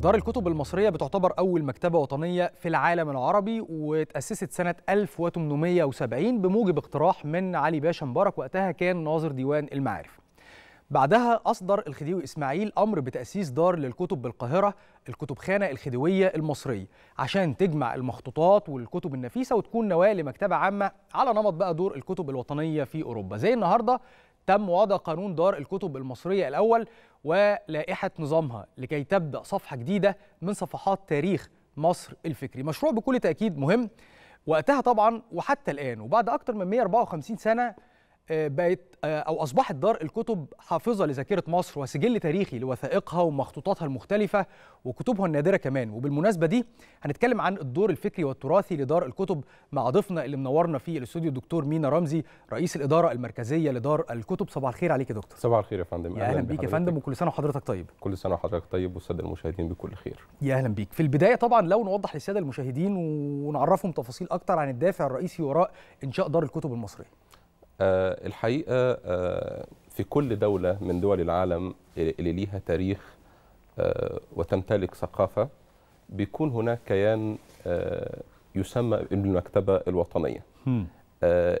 دار الكتب المصرية بتعتبر أول مكتبة وطنية في العالم العربي وتأسست سنة 1870 بموجب اقتراح من علي باشا مبارك وقتها كان ناظر ديوان المعارف بعدها أصدر الخديوي إسماعيل أمر بتأسيس دار للكتب بالقاهرة الكتب خانة الخديوية المصرية عشان تجمع المخطوطات والكتب النفيسة وتكون نواة لمكتبة عامة على نمط بقى دور الكتب الوطنية في أوروبا زي النهاردة تم وضع قانون دار الكتب المصرية الأول ولائحة نظامها لكي تبدأ صفحة جديدة من صفحات تاريخ مصر الفكري مشروع بكل تأكيد مهم وقتها طبعا وحتى الآن وبعد أكثر من 154 سنة آه، بقت آه، او اصبحت دار الكتب حافظه لذاكره مصر وسجل تاريخي لوثائقها ومخطوطاتها المختلفه وكتبها النادره كمان وبالمناسبه دي هنتكلم عن الدور الفكري والتراثي لدار الكتب مع ضيفنا اللي منورنا في الاستوديو الدكتور مينا رمزي رئيس الاداره المركزيه لدار الكتب صباح الخير عليك يا دكتور صباح الخير يا فندم يا اهلا بيك يا فندم وكل سنه وحضرتك طيب كل سنه وحضرتك طيب والساده المشاهدين بكل خير يا اهلا بيك في البدايه طبعا لو نوضح للساده المشاهدين ونعرفهم تفاصيل اكتر عن الدافع الرئيسي وراء انشاء دار الكتب المصريه آه، الحقيقه آه، في كل دوله من دول العالم اللي ليها تاريخ آه، وتمتلك ثقافه بيكون هناك كيان يسمى بالمكتبه الوطنيه.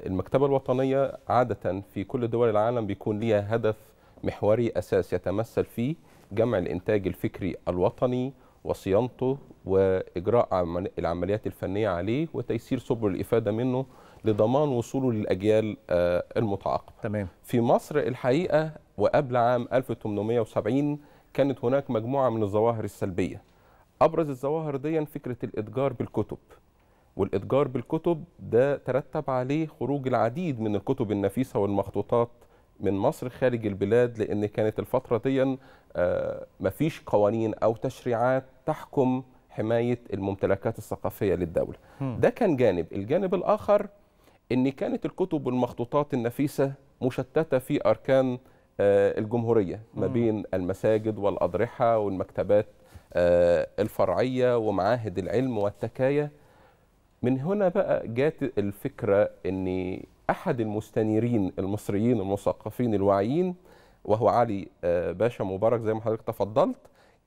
المكتبه الوطنيه عاده في كل دول العالم بيكون ليها هدف محوري اساسي يتمثل فيه جمع الانتاج الفكري الوطني وصيانته واجراء العمليات الفنيه عليه وتيسير سبل الافاده منه لضمان وصوله للاجيال آه، المتعاقبه تمام في مصر الحقيقه وقبل عام 1870 كانت هناك مجموعه من الظواهر السلبيه ابرز الظواهر دي فكره الاتجار بالكتب والاتجار بالكتب ده ترتب عليه خروج العديد من الكتب النفيسه والمخطوطات من مصر خارج البلاد لان كانت الفتره دي آه، مفيش قوانين او تشريعات تحكم حمايه الممتلكات الثقافيه للدوله م. ده كان جانب الجانب الاخر ان كانت الكتب والمخطوطات النفيسه مشتته في اركان آه، الجمهوريه ما بين المساجد والاضرحه والمكتبات آه، الفرعيه ومعاهد العلم والتكايا من هنا بقى جات الفكره ان احد المستنيرين المصريين المثقفين الواعيين وهو علي آه، باشا مبارك زي ما حضرتك تفضلت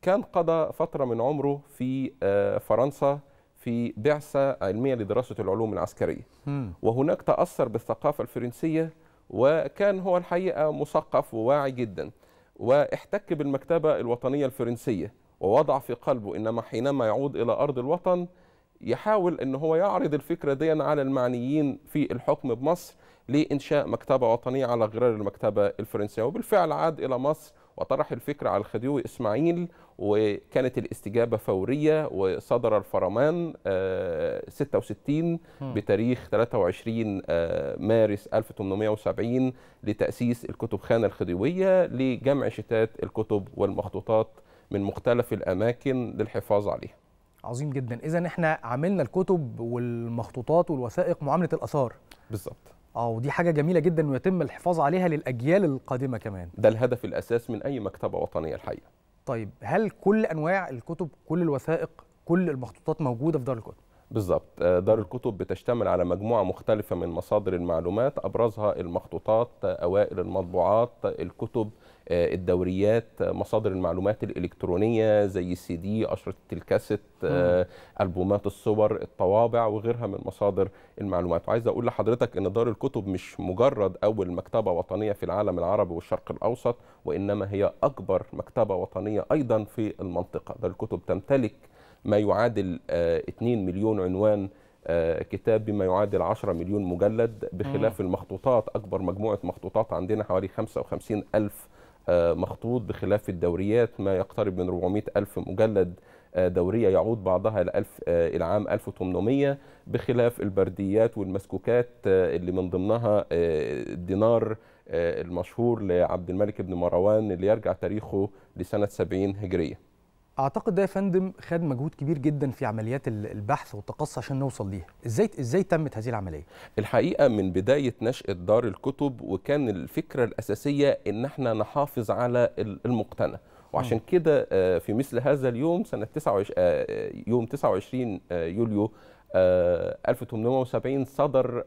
كان قضى فتره من عمره في فرنسا في بعثة علمية لدراسة العلوم العسكرية وهناك تأثر بالثقافة الفرنسية وكان هو الحقيقة مثقف وواعي جدا واحتك بالمكتبة الوطنية الفرنسية ووضع في قلبه إنما حينما يعود إلى أرض الوطن يحاول ان هو يعرض الفكره دي على المعنيين في الحكم بمصر لانشاء مكتبه وطنيه على غرار المكتبه الفرنسيه وبالفعل عاد الى مصر وطرح الفكرة على الخديوي إسماعيل وكانت الاستجابة فورية وصدر الفرمان 66 آه، بتاريخ 23 آه، مارس 1870 لتأسيس الكتب خانة الخديوية لجمع شتات الكتب والمخطوطات من مختلف الأماكن للحفاظ عليها عظيم جدا إذا احنا عملنا الكتب والمخطوطات والوثائق معاملة الأثار بالظبط اه ودي حاجه جميله جدا ويتم الحفاظ عليها للاجيال القادمه كمان ده الهدف الاساس من اي مكتبه وطنيه الحقيقه طيب هل كل انواع الكتب كل الوثائق كل المخطوطات موجوده في دار الكتب بالظبط آه، دار الكتب بتشتمل على مجموعة مختلفة من مصادر المعلومات أبرزها المخطوطات آه، أوائل المطبوعات آه، الكتب آه، الدوريات آه، مصادر المعلومات الالكترونيه زي السي دي اشرطه الكاسيت آه، البومات الصور الطوابع وغيرها من مصادر المعلومات وعايز اقول لحضرتك ان دار الكتب مش مجرد اول مكتبه وطنيه في العالم العربي والشرق الاوسط وانما هي اكبر مكتبه وطنيه ايضا في المنطقه دار الكتب تمتلك ما يعادل 2 مليون عنوان كتاب بما يعادل 10 مليون مجلد بخلاف المخطوطات أكبر مجموعة مخطوطات عندنا حوالي 55 ألف آه، مخطوط بخلاف الدوريات ما يقترب من 400 ألف مجلد آه، دورية يعود بعضها إلى العام آه، 1800 بخلاف البرديات والمسكوكات اللي من ضمنها الدينار المشهور لعبد الملك بن مروان اللي يرجع تاريخه لسنة 70 هجرية اعتقد ده يا فندم خد مجهود كبير جدا في عمليات البحث والتقصي عشان نوصل ليها ازاي ازاي تمت هذه العمليه الحقيقه من بدايه نشاه دار الكتب وكان الفكره الاساسيه ان احنا نحافظ على المقتنى وعشان كده آه، في مثل هذا اليوم سنه 29 آه، آه، يوم 29 يوليو 1870 صدر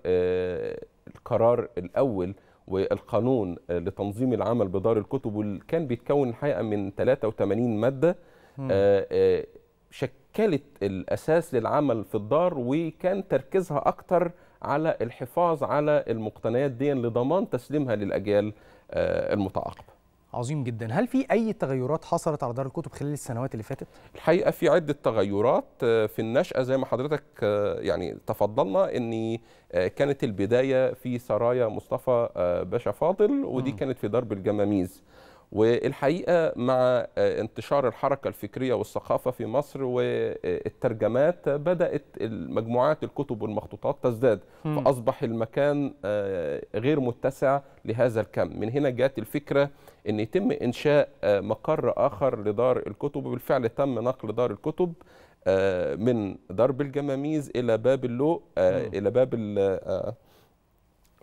القرار الاول والقانون لتنظيم العمل بدار الكتب واللي كان بيتكون الحقيقه من 83 ماده آه، آه، شكلت الاساس للعمل في الدار وكان تركيزها اكتر على الحفاظ على المقتنيات دي لضمان تسليمها للاجيال آه، المتعاقبه عظيم جدا هل في اي تغيرات حصلت على دار الكتب خلال السنوات اللي فاتت الحقيقه في عده تغيرات في النشاه زي ما حضرتك يعني تفضلنا ان كانت البدايه في سرايا مصطفى باشا فاضل ودي كانت في درب الجماميز والحقيقه مع آه، انتشار الحركه الفكريه والثقافه في مصر والترجمات بدات المجموعات الكتب والمخطوطات تزداد م. فاصبح المكان آه، غير متسع لهذا الكم من هنا جاءت الفكره ان يتم انشاء آه، مقر اخر لدار الكتب وبالفعل تم نقل دار الكتب من درب الجماميز الى باب اللوق الى باب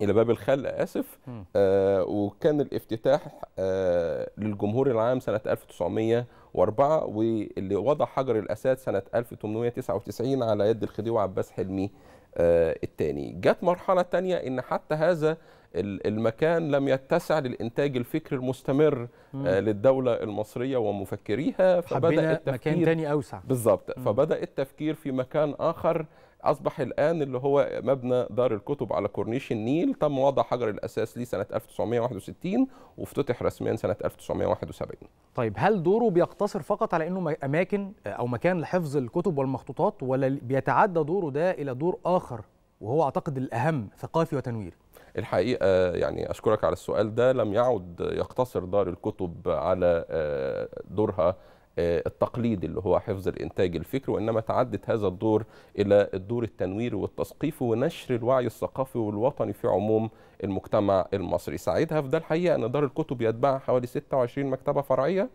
الى باب الخلق اسف آه وكان الافتتاح آه للجمهور العام سنه 1904 واللي وضع حجر الاساس سنه 1899 على يد الخديوي عباس حلمي آه الثاني جت مرحله ثانيه ان حتى هذا المكان لم يتسع للانتاج الفكري المستمر آه، مم. للدوله المصريه ومفكريها فبدا التفكير مكان تاني اوسع بالظبط فبدا التفكير في مكان اخر اصبح الان اللي هو مبنى دار الكتب على كورنيش النيل تم وضع حجر الاساس ليه سنه 1961 وافتتح رسميا سنه 1971 طيب هل دوره بيقتصر فقط على انه اماكن او مكان لحفظ الكتب والمخطوطات ولا بيتعدى دوره ده الى دور اخر وهو اعتقد الاهم ثقافي وتنوير الحقيقه يعني اشكرك على السؤال ده لم يعد يقتصر دار الكتب على آه، دورها آه، التقليد اللي هو حفظ الإنتاج الفكري وإنما تعدت هذا الدور إلى الدور التنويري والتثقيفي ونشر الوعي الثقافي والوطني في عموم المجتمع المصري ساعدها في ده الحقيقة أن دار الكتب يتبعها حوالي 26 مكتبة فرعية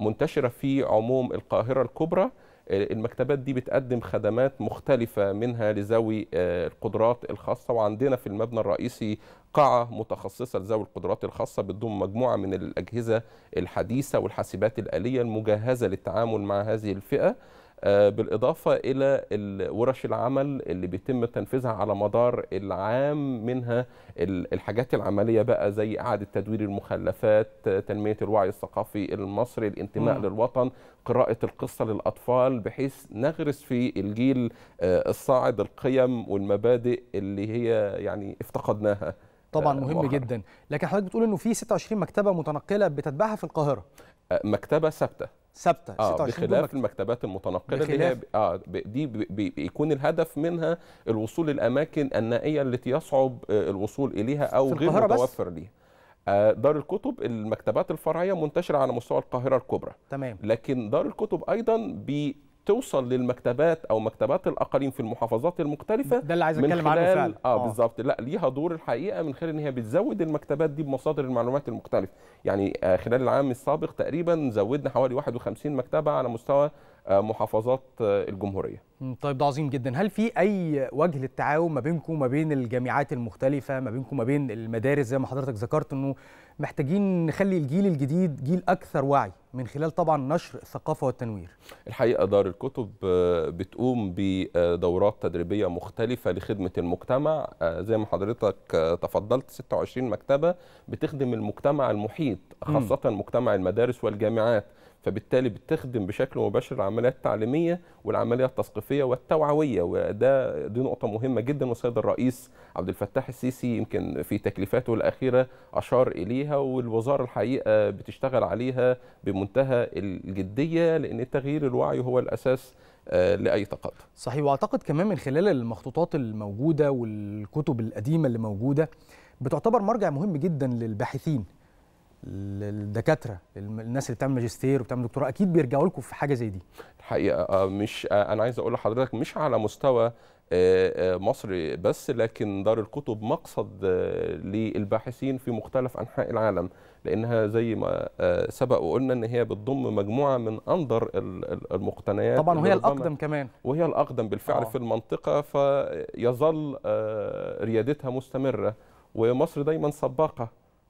منتشرة في عموم القاهرة الكبرى المكتبات دي بتقدم خدمات مختلفة منها لذوي آه، القدرات الخاصة وعندنا في المبنى الرئيسي قاعة متخصصة لذوي القدرات الخاصة بتضم مجموعة من الأجهزة الحديثة والحاسبات الآلية المجهزة للتعامل مع هذه الفئة آه، بالإضافة إلى ورش العمل اللي بيتم تنفيذها على مدار العام منها الحاجات العملية بقى زي إعادة تدوير المخلفات تنمية الوعي الثقافي المصري الانتماء م. للوطن قراءة القصة للأطفال بحيث نغرس في الجيل آه، الصاعد القيم والمبادئ اللي هي يعني افتقدناها طبعا آه، مهم مؤخر. جدا لكن حضرتك بتقول انه في 26 مكتبه متنقله بتتبعها في القاهره مكتبه ثابته ثابته آه بخلاف المكتبات المتنقله اللي هي اه دي بيكون الهدف منها الوصول للاماكن النائيه التي يصعب آه، الوصول اليها او غير متوفر ليها آه، دار الكتب المكتبات الفرعيه منتشره على مستوى القاهره الكبرى تمام لكن دار الكتب ايضا بي توصل للمكتبات او مكتبات الاقاليم في المحافظات المختلفه ده اللي عايز اتكلم عنه فعلا اه, آه. بالظبط لا ليها دور الحقيقه من خلال ان هي بتزود المكتبات دي بمصادر المعلومات المختلفه يعني آه خلال العام السابق تقريبا زودنا حوالي 51 مكتبه على مستوى آه محافظات آه الجمهوريه طيب ده عظيم جدا هل في اي وجه للتعاون ما بينكم وما بين الجامعات المختلفه ما بينكم وما بين المدارس زي ما حضرتك ذكرت انه محتاجين نخلي الجيل الجديد جيل اكثر وعي من خلال طبعا نشر الثقافه والتنوير. الحقيقه دار الكتب آه، بتقوم بدورات تدريبيه مختلفه لخدمه المجتمع آه، زي ما حضرتك آه، تفضلت 26 مكتبه بتخدم المجتمع المحيط خاصه م. مجتمع المدارس والجامعات. فبالتالي بتخدم بشكل مباشر العمليات التعليميه والعمليه التثقيفيه والتوعويه وده دي نقطه مهمه جدا والسيد الرئيس عبد الفتاح السيسي يمكن في تكليفاته الاخيره اشار اليها والوزاره الحقيقه بتشتغل عليها بمنتهى الجديه لان تغيير الوعي هو الاساس آه، لاي تقدم. صحيح واعتقد كمان من خلال المخطوطات الموجوده والكتب القديمه اللي موجوده بتعتبر مرجع مهم جدا للباحثين للدكاتره الناس اللي بتعمل ماجستير وبتعمل دكتوراه اكيد بيرجعوا لكم في حاجه زي دي الحقيقه آه، مش آه، انا عايز اقول لحضرتك مش على مستوى آه، مصر بس لكن دار الكتب مقصد للباحثين في مختلف انحاء العالم لانها زي ما سبق وقلنا ان هي بتضم مجموعه من اندر المقتنيات طبعا وهي الاقدم كمان وهي الاقدم بالفعل أوه. في المنطقه فيظل ريادتها مستمره ومصر دايما سباقه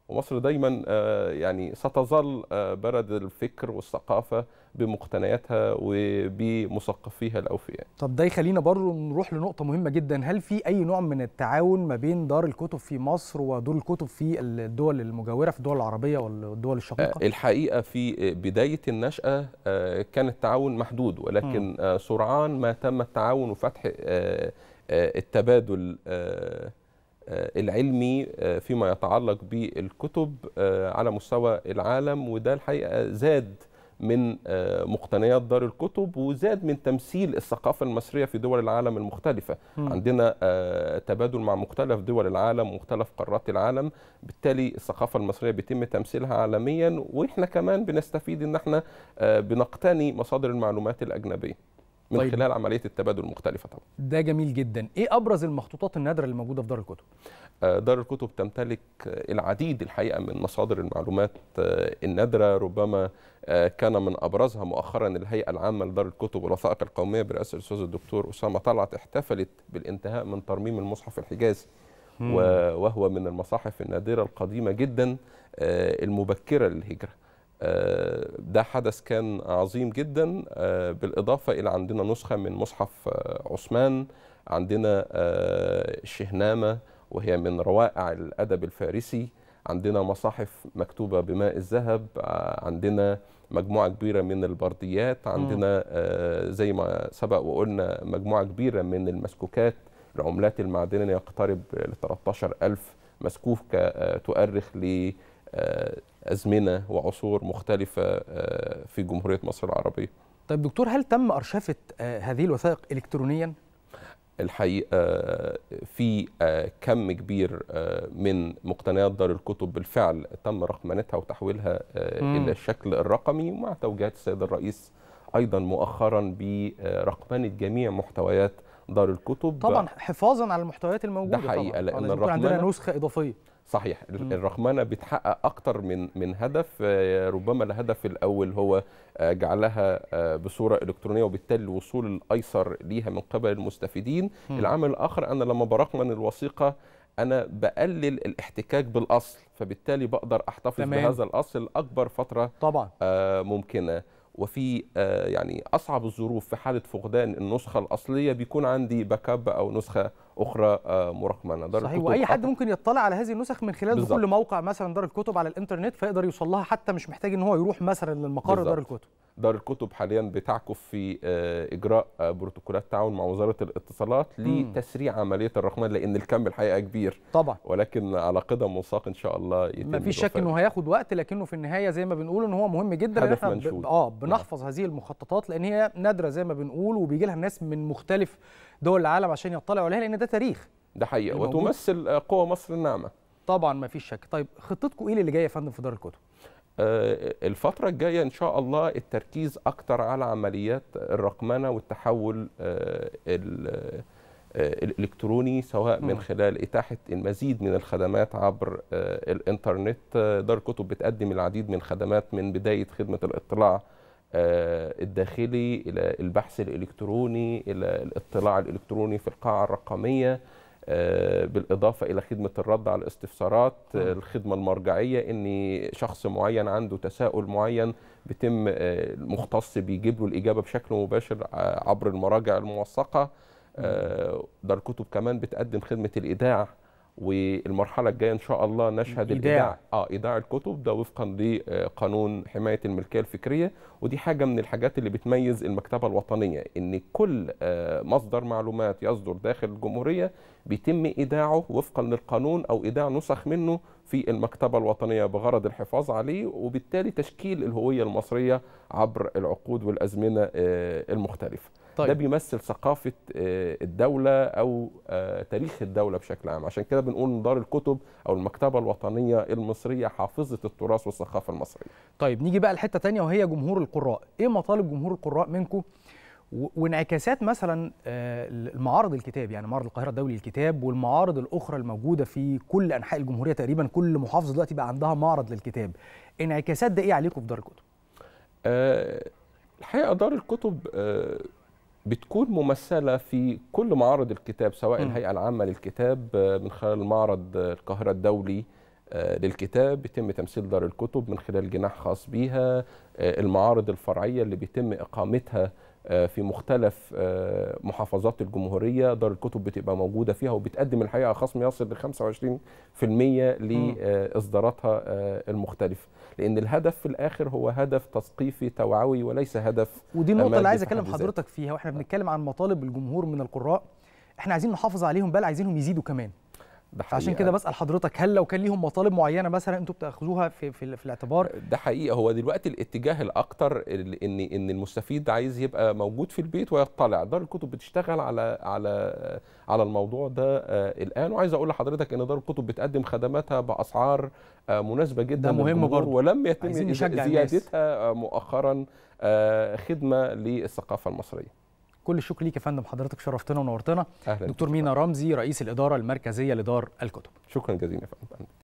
ومصر دايما آه، يعني ستظل آه، بلد الفكر والثقافه بمقتنياتها وبمثقفيها الاوفياء. طب ده يخلينا برضه نروح لنقطه مهمه جدا، هل في اي نوع من التعاون ما بين دار الكتب في مصر ودور الكتب في الدول المجاوره في الدول العربيه والدول الشقيقه؟ آه، الحقيقه في بدايه النشاه كان التعاون محدود ولكن م. سرعان ما تم التعاون وفتح التبادل آه، العلمي آه، فيما يتعلق بالكتب آه، على مستوى العالم وده الحقيقه زاد من مقتنيات دار الكتب وزاد من تمثيل الثقافة المصرية في دول العالم المختلفة م. عندنا تبادل مع مختلف دول العالم ومختلف قارات العالم بالتالي الثقافة المصرية بيتم تمثيلها عالميا وإحنا كمان بنستفيد إن إحنا بنقتني مصادر المعلومات الأجنبية من طيب. خلال عمليه التبادل المختلفه طبعا ده جميل جدا ايه ابرز المخطوطات النادره اللي موجوده في دار الكتب آه، دار الكتب تمتلك العديد الحقيقه من مصادر المعلومات آه، النادره ربما آه، كان من ابرزها مؤخرا الهيئه العامه لدار الكتب والوثائق القوميه برئاسه الاستاذ الدكتور اسامه طلعت احتفلت بالانتهاء من ترميم المصحف الحجازي وهو من المصاحف النادره القديمه جدا المبكره للهجره ده حدث كان عظيم جدا آه، بالإضافة إلى عندنا نسخة من مصحف آه، عثمان عندنا الشهنامة آه، وهي من روائع الأدب الفارسي عندنا مصاحف مكتوبة بماء الذهب عندنا مجموعة كبيرة من البرديات عندنا زي ما سبق وقلنا مجموعة كبيرة من المسكوكات العملات المعدنية يقترب ل 13000 مسكوك تؤرخ ل آه، أزمنة وعصور مختلفة آه، في جمهورية مصر العربية طيب دكتور هل تم أرشفة آه، هذه الوثائق إلكترونيا؟ الحقيقه في كم كبير من مقتنيات دار الكتب بالفعل تم رقمنتها وتحويلها الى الشكل الرقمي مع توجيهات السيد الرئيس ايضا مؤخرا برقمنه جميع محتويات دار الكتب طبعا حفاظا على المحتويات الموجوده ده حقيقه طبعا. لان الرقمنه عندنا نسخه اضافيه صحيح الرقمنه بتحقق اكتر من من هدف آه، ربما الهدف الاول هو آه، جعلها آه، بصوره الكترونيه وبالتالي الوصول الايسر ليها من قبل المستفيدين العامل العمل الاخر انا لما برقمن الوثيقه انا بقلل الاحتكاك بالاصل فبالتالي بقدر احتفظ تمام. بهذا الاصل اكبر فتره طبعا ممكنه وفي يعني اصعب الظروف في حاله فقدان النسخه الاصليه بيكون عندي باك اب او نسخه اخرى آه، مراكمه دار صحيح واي حد ممكن يطلع على هذه النسخ من خلال دخول موقع مثلا دار الكتب على الانترنت فيقدر يوصل لها حتى مش محتاج ان هو يروح مثلا للمقر دار الكتب دار الكتب حاليا بتعكف في آه، اجراء آه، بروتوكولات تعاون مع وزاره الاتصالات لتسريع عمليه الرقمنه لان الكم الحقيقه كبير طبعا ولكن على قدم وساق ان شاء الله يتم ما فيش شك انه هياخد وقت لكنه في النهايه زي ما بنقول ان هو مهم جدا ان احنا ب... اه نعم. بنحفظ هذه المخططات لان هي نادره زي ما بنقول وبيجي لها ناس من مختلف دول العالم عشان يطلعوا عليها لان ده تاريخ ده حقيقه الموجود. وتمثل آه، قوه مصر الناعمه طبعا ما فيش شك طيب خطتكم ايه اللي جايه يا فندم في دار الكتب آه، الفترة الجاية إن شاء الله التركيز أكتر على عمليات الرقمنة والتحول آه، الإلكتروني سواء من خلال إتاحة المزيد من الخدمات عبر الإنترنت دار كتب بتقدم العديد من الخدمات من بداية خدمة الإطلاع آه، الداخلي الى البحث الالكتروني الى الاطلاع الالكتروني في القاعه الرقميه آه، بالاضافه الى خدمه الرد على الاستفسارات آه، نعم. الخدمه المرجعيه ان شخص معين عنده تساؤل معين بيتم المختص بيجيب له الاجابه بشكل مباشر عبر المراجع الموثقه نعم. دار الكتب كمان بتقدم خدمه الايداع والمرحله الجايه ان شاء الله نشهد إيداع. الايداع اه ايداع الكتب ده وفقا لقانون حمايه الملكيه الفكريه ودي حاجه من الحاجات اللي بتميز المكتبه الوطنيه ان كل آه، مصدر معلومات يصدر داخل الجمهوريه بيتم ايداعه وفقا للقانون او ايداع نسخ منه في المكتبه الوطنيه بغرض الحفاظ عليه وبالتالي تشكيل الهويه المصريه عبر العقود والازمنه آه، المختلفه طيب. ده بيمثل ثقافه آه، الدوله او آه، تاريخ الدوله بشكل عام عشان كده بنقول دار الكتب او المكتبه الوطنيه المصريه حافظه التراث والثقافه المصريه طيب نيجي بقى لحته تانية وهي جمهور القراء ايه مطالب جمهور القراء منكم وانعكاسات مثلا آه، المعارض الكتاب يعني معرض القاهره الدولي للكتاب والمعارض الاخرى الموجوده في كل انحاء الجمهوريه تقريبا كل محافظه دلوقتي بقى عندها معرض للكتاب انعكاسات ده ايه عليكم في دار الكتب آه الحقيقه دار الكتب آه بتكون ممثلة في كل معارض الكتاب سواء الهيئة العامة للكتاب آه، من خلال معرض آه، القاهرة الدولي آه، للكتاب بيتم تمثيل دار الكتب من خلال جناح خاص بيها المعارض الفرعية اللي بيتم إقامتها آه، في مختلف آه، محافظات الجمهوريه دار الكتب بتبقى موجوده فيها وبتقدم الحقيقه خصم يصل ل 25% لاصداراتها آه، المختلفه لان الهدف في الاخر هو هدف تثقيفي توعوي وليس هدف ودي النقطه اللي عايز اكلم حضرتك فيها واحنا بنتكلم عن مطالب الجمهور من القراء احنا عايزين نحافظ عليهم بل عايزينهم يزيدوا كمان ده حقيقة. عشان كده بسال حضرتك هل لو كان ليهم مطالب معينه مثلا انتم بتاخذوها في, في, في الاعتبار ده حقيقه هو دلوقتي الاتجاه الاكثر ان ان المستفيد عايز يبقى موجود في البيت ويطلع دار الكتب بتشتغل على على على الموضوع ده آه، الان وعايز اقول لحضرتك ان دار الكتب بتقدم خدماتها باسعار آه، مناسبه جدا ده مهم برضه ولم يتم زيادتها آه، مؤخرا خدمه للثقافه المصريه كل الشكر ليك يا فندم حضرتك شرفتنا ونورتنا دكتور مينا رمزي رئيس الاداره المركزيه لدار الكتب شكرا جزيلا يا فندم